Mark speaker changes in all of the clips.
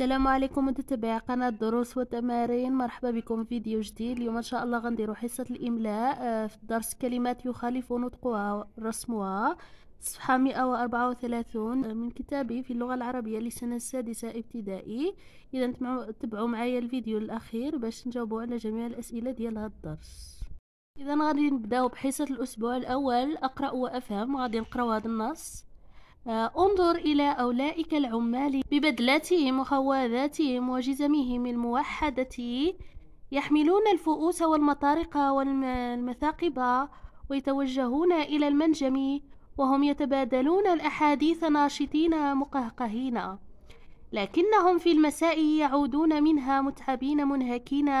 Speaker 1: السلام عليكم متابعي قناة دروس وتمارين مرحبا بكم في فيديو جديد اليوم ان شاء الله غنديرو حصة الاملاء آه، في درس كلمات يخالف نطقها رسمها صفحة 134 آه، من كتابي في اللغة العربية للسنة السادسة ابتدائي اذا تبعوا معايا الفيديو الاخير باش نجاوبوا على جميع الاسئلة ديال هاد الدرس اذا غادي نبداو بحصة الاسبوع الاول اقرأ وافهم غادي نقراو هذا النص انظر إلى أولئك العمال ببدلاتهم وخواذاتهم وجزمهم الموحدة يحملون الفؤوس والمطارق والمثاقب ويتوجهون إلى المنجم وهم يتبادلون الأحاديث ناشطين مقهقهين لكنهم في المساء يعودون منها متعبين منهكين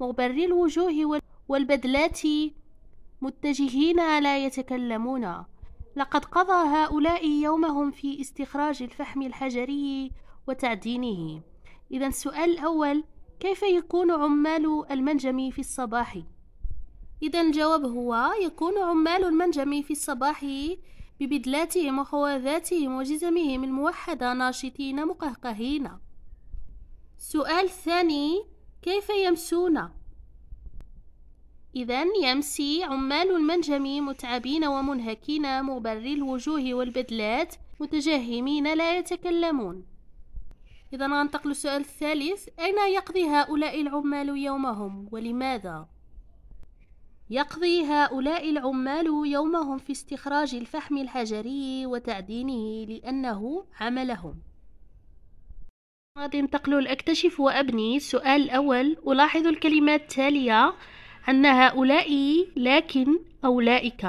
Speaker 1: مغبري الوجوه والبدلات متجهين لا يتكلمون لقد قضى هؤلاء يومهم في استخراج الفحم الحجري وتعدينه إذا السؤال الأول كيف يكون عمال المنجم في الصباح؟ إذا الجواب هو يكون عمال المنجم في الصباح ببدلاتهم وخواذاتهم وجزمهم الموحدة ناشطين مقهقهين. السؤال الثاني كيف يمسون؟ إذا يمسي عمال المنجم متعبين ومنهكين مبري الوجوه والبدلات متجهمين لا يتكلمون إذا ننتقل للسؤال الثالث أين يقضي هؤلاء العمال يومهم ولماذا؟ يقضي هؤلاء العمال يومهم في استخراج الفحم الحجري وتعدينه لأنه عملهم غادي ننتقلوا لأكتشف وأبني السؤال الأول ألاحظ الكلمات التالية أن هؤلاء لكن أولئك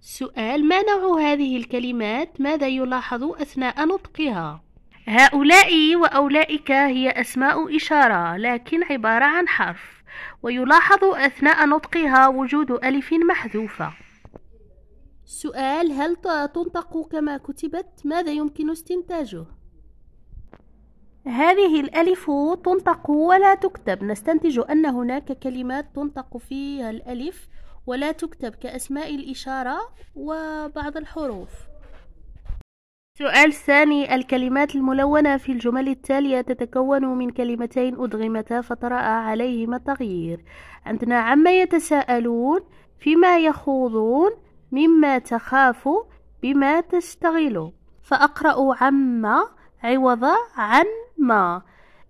Speaker 1: سؤال ما نوع هذه الكلمات ماذا يلاحظ أثناء نطقها هؤلاء وأولئك هي أسماء إشارة لكن عبارة عن حرف ويلاحظ أثناء نطقها وجود ألف محذوفة سؤال هل تنطق كما كتبت ماذا يمكن استنتاجه هذه الألف تنطق ولا تكتب نستنتج أن هناك كلمات تنطق فيها الألف ولا تكتب كأسماء الإشارة وبعض الحروف السؤال الثاني الكلمات الملونة في الجمل التالية تتكون من كلمتين أدغمتا فطرأ عليهما التغيير عندنا عما يتساءلون فيما يخوضون مما تخاف بما تشتغل فأقرأ عما عوض عن ما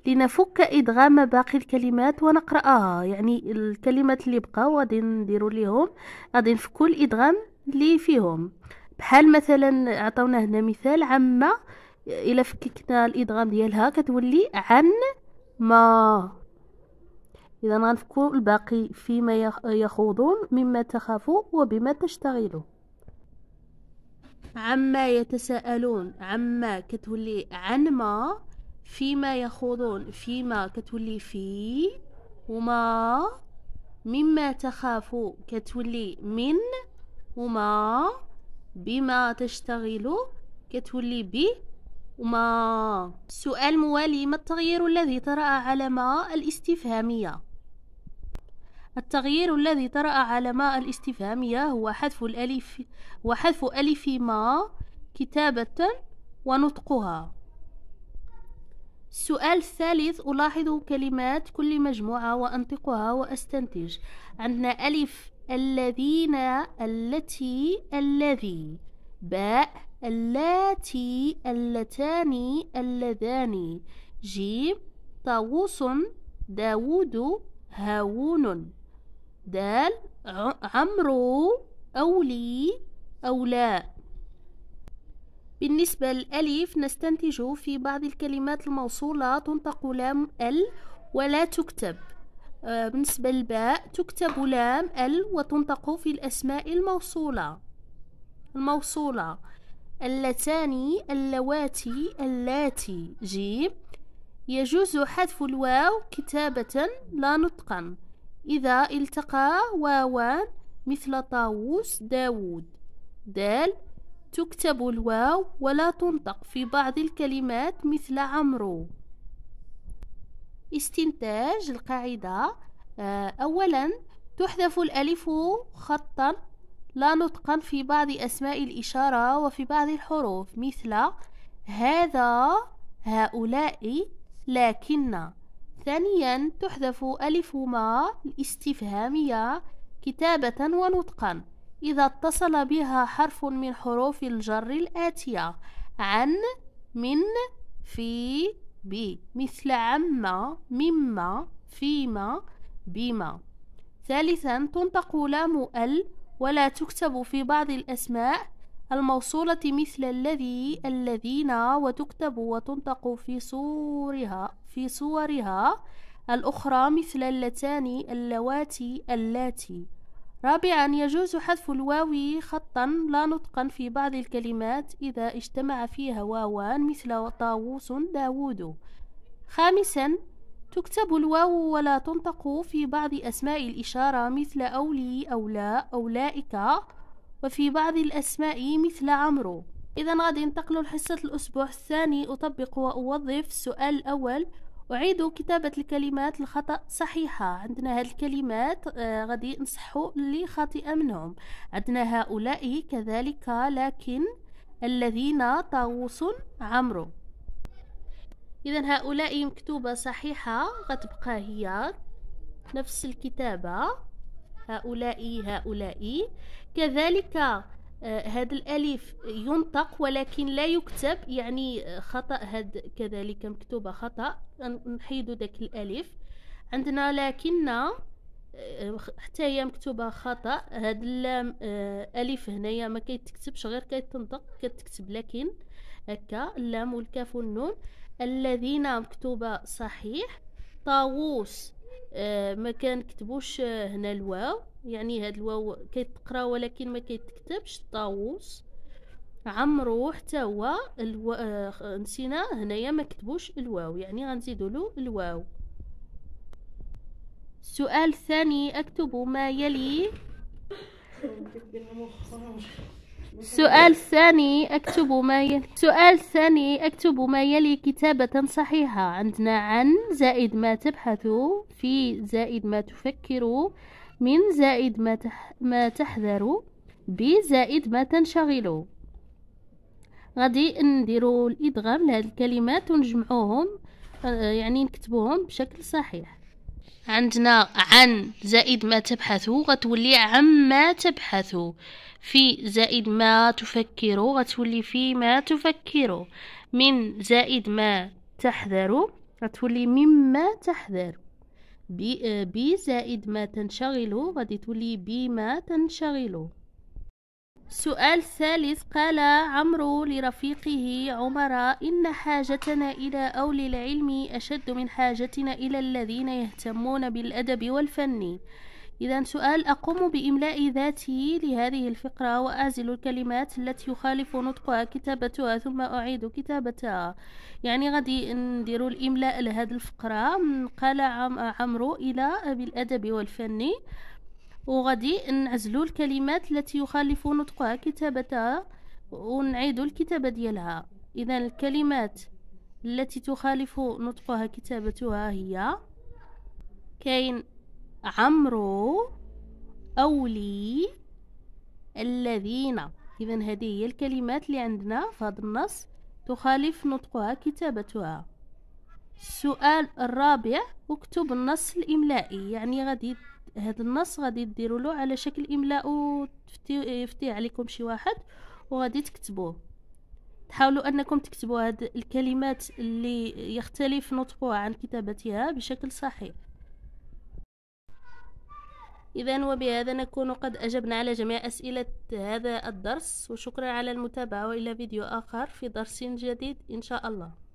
Speaker 1: لنفك ادغام باقي الكلمات ونقراها يعني الكلمات اللي بقاو غادي نديرو ليهم غادي نفكوا الادغام اللي فيهم بحال مثلا عطاونا هنا مثال عما الا فككنا الادغام ديالها كتولي عن ما اذا غنفكوا الباقي فيما يخوضون مما تخافوا وبما تشتغلوا عما يتساءلون عما كتولي عن ما فيما يخوضون فيما كتولي في وما مما تخاف كتولي من وما بما تشتغل كتولي به وما السؤال موالي ما التغيير الذي طرأ علامة الاستفهامية التغيير الذي طرأ علامة الاستفهامية هو حذف الألف وحذف ألف ما كتابة ونطقها السؤال الثالث ألاحظ كلمات كل مجموعة وأنطقها وأستنتج عندنا ألف الذين التي الذي باء اللاتي اللتان اللذان جيم طاووس داوود هاوون دال عمرو أولي أولاء بالنسبة للألف نستنتج في بعض الكلمات الموصولة تنطق لام ال ولا تكتب آه، بالنسبة للباء تكتب لام ال وتنطق في الأسماء الموصولة الموصولة اللتان اللواتي اللاتي جيم يجوز حذف الواو كتابة لا نطقا إذا التقى واوان مثل طاووس داوود دال تكتب الواو ولا تنطق في بعض الكلمات مثل عمرو استنتاج القاعدة آه، أولا تحذف الألف خطا لا نطقا في بعض أسماء الإشارة وفي بعض الحروف مثل هذا هؤلاء لكن ثانيا تحذف ألف ما الاستفهامية كتابة ونطقا إذا اتصل بها حرف من حروف الجر الآتية عن من في ب مثل عما مما فيما بما ثالثا تنطق لام ال ولا تكتب في بعض الأسماء الموصولة مثل الذي الذين وتكتب وتنطق في صورها في صورها الأخرى مثل اللتان اللواتي اللاتي رابعا يجوز حذف الواو خطا لا نطقا في بعض الكلمات إذا اجتمع فيها واوان مثل طاووس داوود خامسا تكتب الواو ولا تنطق في بعض أسماء الإشارة مثل أولي أولا أولئك وفي بعض الأسماء مثل عمرو إذا غادي ننتقلوا لحصة الأسبوع الثاني أطبق وأوظف السؤال الأول أعيد كتابة الكلمات الخطأ صحيحة عندنا هاد الكلمات آه، غادي نصحو اللي خاطئة منهم عندنا هؤلاء كذلك لكن الذين طاووس عمرو إذا هؤلاء مكتوبة صحيحة غتبقى هي نفس الكتابة هؤلاء هؤلاء كذلك آه، هذا الالف ينطق ولكن لا يكتب يعني آه، خطا هاد كذلك مكتوبه خطا نحيدو داك الالف عندنا لكن آه، حتى هي مكتوبه خطا هاد اللام الف هنايا ما كيتكتبش غير كيتنطق كتكتب لكن هكا اللام والكاف والنون الذين مكتوبه صحيح طاووس ما كنكتبوش هنا الواو يعني هاد الواو كيتقرا ولكن ما كيتكتبش طاووس عمرو حتى هو الو... آه، نسينا هنايا ما كتبوش الواو يعني غنزيدوا له الواو السؤال الثاني اكتب ما يلي السؤال الثاني اكتب ما يلي السؤال الثاني اكتب ما يلي كتابة صحيحة عندنا عن زائد ما تبحث في زائد ما تفكر من زائد ما, تح ما تحذر ب زائد ما تنشغل غادي نديرو الادغام لهاد الكلمات ونجمعوهم آه، يعني نكتبوهم بشكل صحيح عندنا عن زائد ما تبحث غتولي عما تبحث في زائد ما تفكر غتولي في ما تفكر من زائد ما تحذر غتولي مما تحذر ب ب زائد ما تنشغل غادي تولي بما تنشغل السؤال الثالث قال عمرو لرفيقه عمر إن حاجتنا إلى أولي العلم أشد من حاجتنا إلى الذين يهتمون بالأدب والفن إذا سؤال أقوم بإملاء ذاتي لهذه الفقرة وأعزل الكلمات التي يخالف نطقها كتابتها ثم أعيد كتابتها يعني غادي نديرو الإملاء لهذه الفقرة قال عم عمرو إلى بالأدب والفني وغادي نعزلو الكلمات التي يخالف نطقها كتابتها ونعيدو الكتابة ديالها إذا الكلمات التي تخالف نطقها كتابتها هي كاين عمرو أولي الذين إذا هذه هي الكلمات اللي عندنا في هذا النص تخالف نطقها كتابتها السؤال الرابع اكتب النص الإملائي يعني غادي هذا النص غادي ديروا له على شكل إملاء ويفتيه عليكم شي واحد وغادي تكتبوه تحاولوا أنكم تكتبوا هاد الكلمات اللي يختلف نطقها عن كتابتها بشكل صحيح إذا وبهذا نكون قد أجبنا على جميع أسئلة هذا الدرس وشكرا على المتابعة وإلى فيديو آخر في درس جديد إن شاء الله